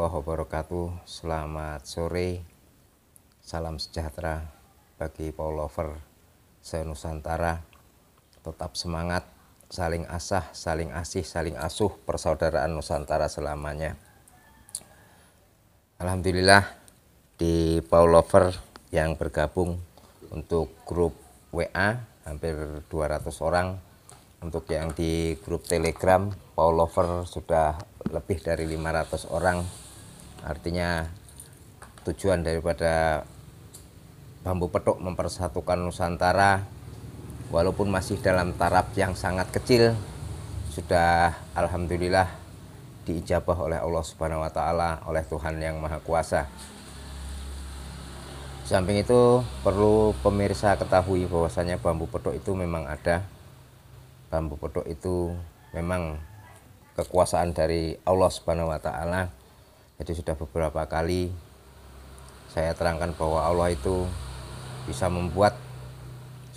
warahmatullahi wabarakatuh Selamat sore Salam sejahtera bagi Paul Lover Senusantara Tetap semangat Saling asah, saling asih, saling asuh Persaudaraan Nusantara selamanya Alhamdulillah Di Paul Lover yang bergabung Untuk grup WA Hampir 200 orang untuk yang di grup telegram Paul Lover sudah lebih dari 500 orang artinya tujuan daripada bambu petuk mempersatukan Nusantara walaupun masih dalam taraf yang sangat kecil sudah alhamdulillah diijabah oleh Allah Subhanahu wa taala oleh Tuhan yang Maha Kuasa. Samping itu perlu pemirsa ketahui bahwasanya bambu petuk itu memang ada. Bambu petuk itu memang kekuasaan dari Allah Subhanahu wa taala jadi sudah beberapa kali saya terangkan bahwa Allah itu bisa membuat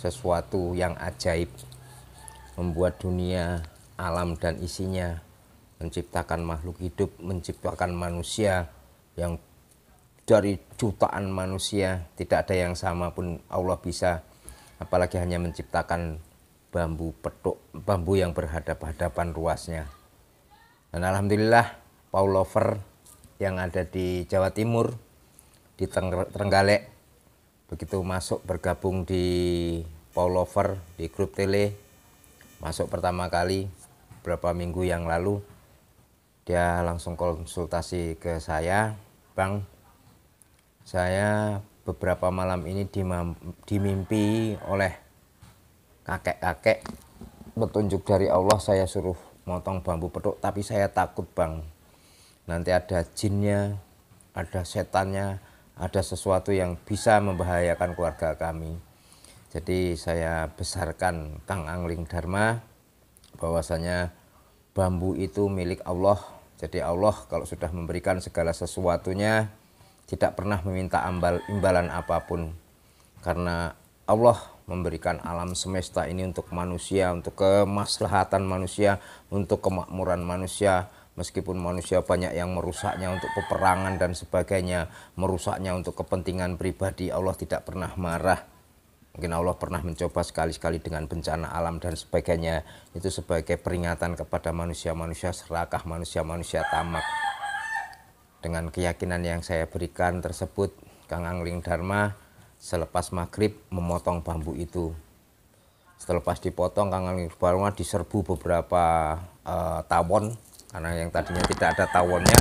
sesuatu yang ajaib membuat dunia alam dan isinya menciptakan makhluk hidup menciptakan manusia yang dari jutaan manusia tidak ada yang sama pun Allah bisa apalagi hanya menciptakan bambu petuk bambu yang berhadapan-hadapan ruasnya dan alhamdulillah Paul Lover yang ada di Jawa Timur di Trenggalek begitu masuk bergabung di Paulover di grup tele masuk pertama kali beberapa minggu yang lalu dia langsung konsultasi ke saya Bang saya beberapa malam ini dimimpi oleh kakek-kakek petunjuk dari Allah saya suruh motong bambu petuk tapi saya takut Bang nanti ada jinnya, ada setannya, ada sesuatu yang bisa membahayakan keluarga kami. Jadi saya besarkan Kang Angling Dharma bahwasanya bambu itu milik Allah. Jadi Allah kalau sudah memberikan segala sesuatunya tidak pernah meminta ambal imbalan apapun. Karena Allah memberikan alam semesta ini untuk manusia, untuk kemaslahatan manusia, untuk kemakmuran manusia, meskipun manusia banyak yang merusaknya untuk peperangan dan sebagainya, merusaknya untuk kepentingan pribadi, Allah tidak pernah marah. Mungkin Allah pernah mencoba sekali-sekali dengan bencana alam dan sebagainya. Itu sebagai peringatan kepada manusia-manusia serakah, manusia-manusia tamak. Dengan keyakinan yang saya berikan tersebut, Kang Angling Dharma selepas maghrib memotong bambu itu. Setelah dipotong, Kang Angling Dharma diserbu beberapa uh, tawon karena yang tadinya tidak ada tawonnya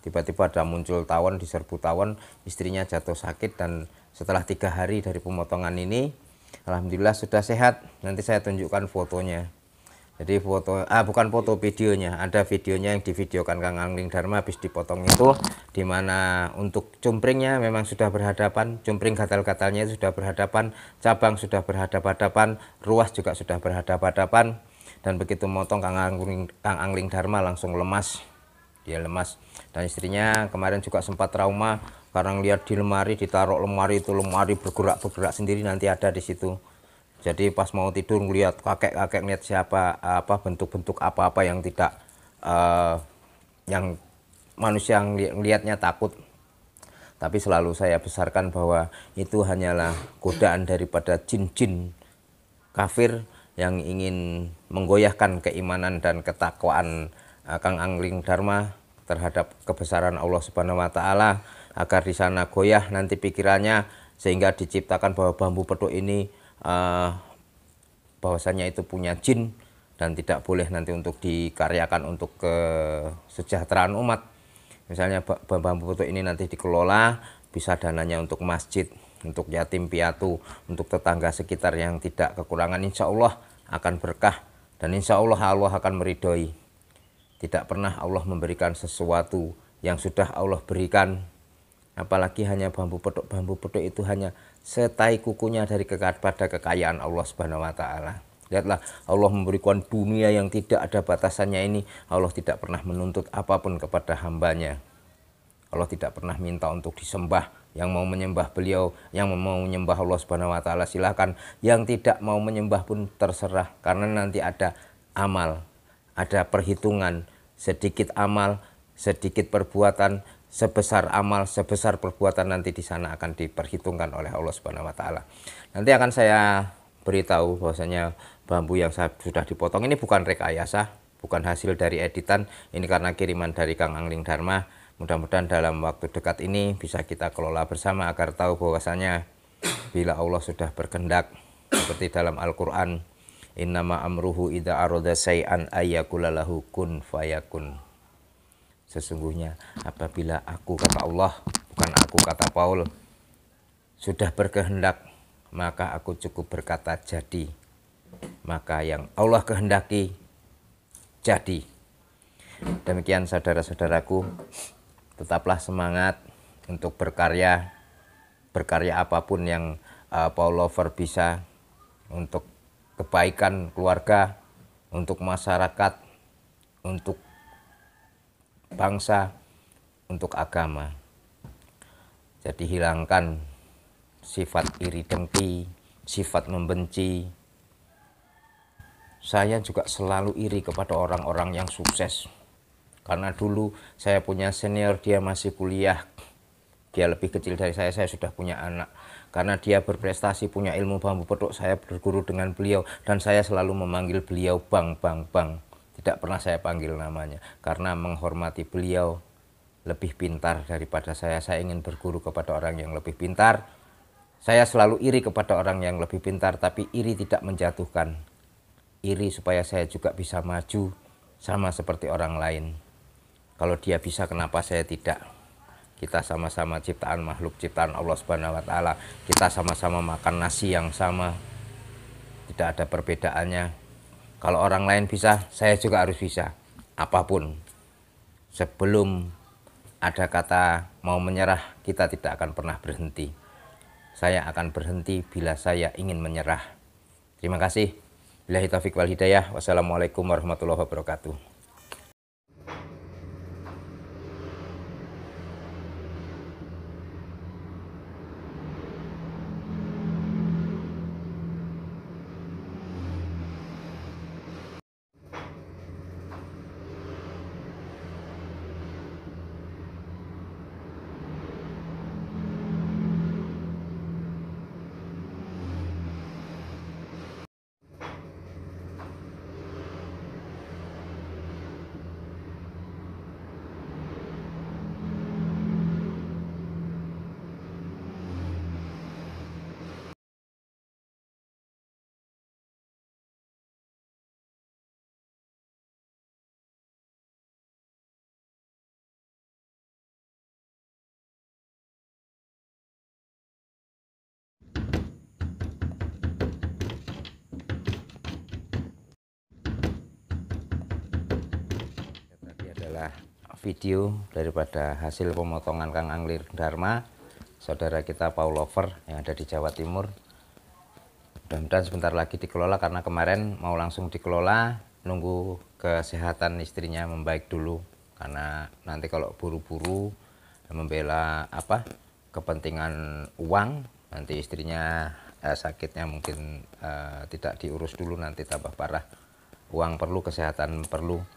tiba-tiba ada muncul tawon diserbu tawon istrinya jatuh sakit dan setelah tiga hari dari pemotongan ini Alhamdulillah sudah sehat nanti saya tunjukkan fotonya jadi foto ah bukan foto videonya ada videonya yang divideokan Kang Angling Dharma habis dipotong itu dimana untuk cumpringnya memang sudah berhadapan cumpring gatal-gatalnya sudah berhadapan cabang sudah berhadapan ruas juga sudah berhadapan dan begitu motong Kang Angling, Kang Angling Dharma langsung lemas. Dia lemas. Dan istrinya kemarin juga sempat trauma karena lihat di lemari, ditaruh lemari itu lemari bergerak-bergerak sendiri nanti ada di situ. Jadi pas mau tidur ngeliat kakek-kakek lihat siapa apa bentuk-bentuk apa-apa yang tidak uh, yang manusia yang ngelihatnya takut tapi selalu saya besarkan bahwa itu hanyalah godaan daripada jin-jin kafir yang ingin menggoyahkan keimanan dan ketakwaan uh, Kang Angling Dharma terhadap kebesaran Allah Subhanahu wa taala agar di sana goyah nanti pikirannya sehingga diciptakan bahwa bambu petuk ini uh, bahwasanya itu punya jin dan tidak boleh nanti untuk dikaryakan untuk kesejahteraan umat. Misalnya bambu petuk ini nanti dikelola bisa dananya untuk masjid, untuk yatim piatu, untuk tetangga sekitar yang tidak kekurangan insya Allah akan berkah dan insya Allah Allah akan meridhoi. Tidak pernah Allah memberikan sesuatu yang sudah Allah berikan. Apalagi hanya bambu petuk. Bambu petuk itu hanya setai kukunya dari pada kekayaan Allah Subhanahu wa taala. Lihatlah Allah memberikan dunia yang tidak ada batasannya ini. Allah tidak pernah menuntut apapun kepada hambanya. Allah tidak pernah minta untuk disembah yang mau menyembah beliau, yang mau menyembah Allah Subhanahu wa taala silakan. Yang tidak mau menyembah pun terserah karena nanti ada amal, ada perhitungan, sedikit amal, sedikit perbuatan, sebesar amal, sebesar perbuatan nanti di sana akan diperhitungkan oleh Allah Subhanahu wa taala. Nanti akan saya beritahu bahwasanya bambu yang sudah dipotong ini bukan rekayasa, bukan hasil dari editan, ini karena kiriman dari Kang Angling Dharma Mudah-mudahan dalam waktu dekat ini bisa kita kelola bersama agar tahu bahwasanya bila Allah sudah berkehendak seperti dalam Al-Qur'an innama amruhu idza arada say'an ayyakulalahu kun fayakun. Sesungguhnya apabila aku kata Allah, bukan aku kata Paul, sudah berkehendak maka aku cukup berkata jadi. Maka yang Allah kehendaki jadi. Demikian saudara-saudaraku, tetaplah semangat untuk berkarya berkarya apapun yang uh, Paul Lover bisa untuk kebaikan keluarga, untuk masyarakat, untuk bangsa, untuk agama. Jadi hilangkan sifat iri dengki, sifat membenci. Saya juga selalu iri kepada orang-orang yang sukses, karena dulu saya punya senior dia masih kuliah dia lebih kecil dari saya saya sudah punya anak karena dia berprestasi punya ilmu bambu petuk saya berguru dengan beliau dan saya selalu memanggil beliau bang bang bang tidak pernah saya panggil namanya karena menghormati beliau lebih pintar daripada saya saya ingin berguru kepada orang yang lebih pintar saya selalu iri kepada orang yang lebih pintar tapi iri tidak menjatuhkan iri supaya saya juga bisa maju sama seperti orang lain kalau dia bisa kenapa saya tidak? Kita sama-sama ciptaan makhluk ciptaan Allah Subhanahu wa taala. Kita sama-sama makan nasi yang sama. Tidak ada perbedaannya. Kalau orang lain bisa, saya juga harus bisa. Apapun. Sebelum ada kata mau menyerah, kita tidak akan pernah berhenti. Saya akan berhenti bila saya ingin menyerah. Terima kasih. Bilahi taufiq wal hidayah. Wassalamualaikum warahmatullahi wabarakatuh. adalah video daripada hasil pemotongan Kang Anglir Dharma, saudara kita Paul Lover yang ada di Jawa Timur. Mudah-mudahan sebentar lagi dikelola karena kemarin mau langsung dikelola, nunggu kesehatan istrinya membaik dulu karena nanti kalau buru-buru membela apa kepentingan uang nanti istrinya eh, sakitnya mungkin eh, tidak diurus dulu nanti tambah parah uang perlu kesehatan perlu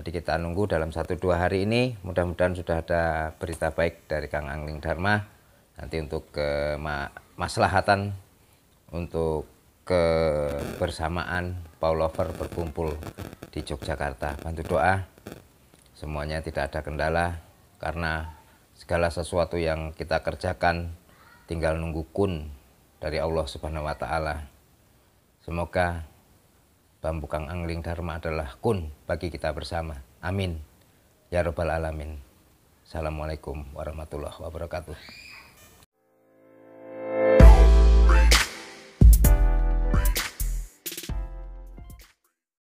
jadi kita nunggu dalam satu dua hari ini mudah-mudahan sudah ada berita baik dari Kang Angling Dharma nanti untuk ke maslahatan untuk kebersamaan Paul berkumpul di Yogyakarta. Bantu doa semuanya tidak ada kendala karena segala sesuatu yang kita kerjakan tinggal nunggu kun dari Allah Subhanahu wa taala. Semoga Bambu Kang Angling Dharma adalah kun bagi kita bersama. Amin. Ya Rabbal Alamin. Assalamualaikum warahmatullahi wabarakatuh.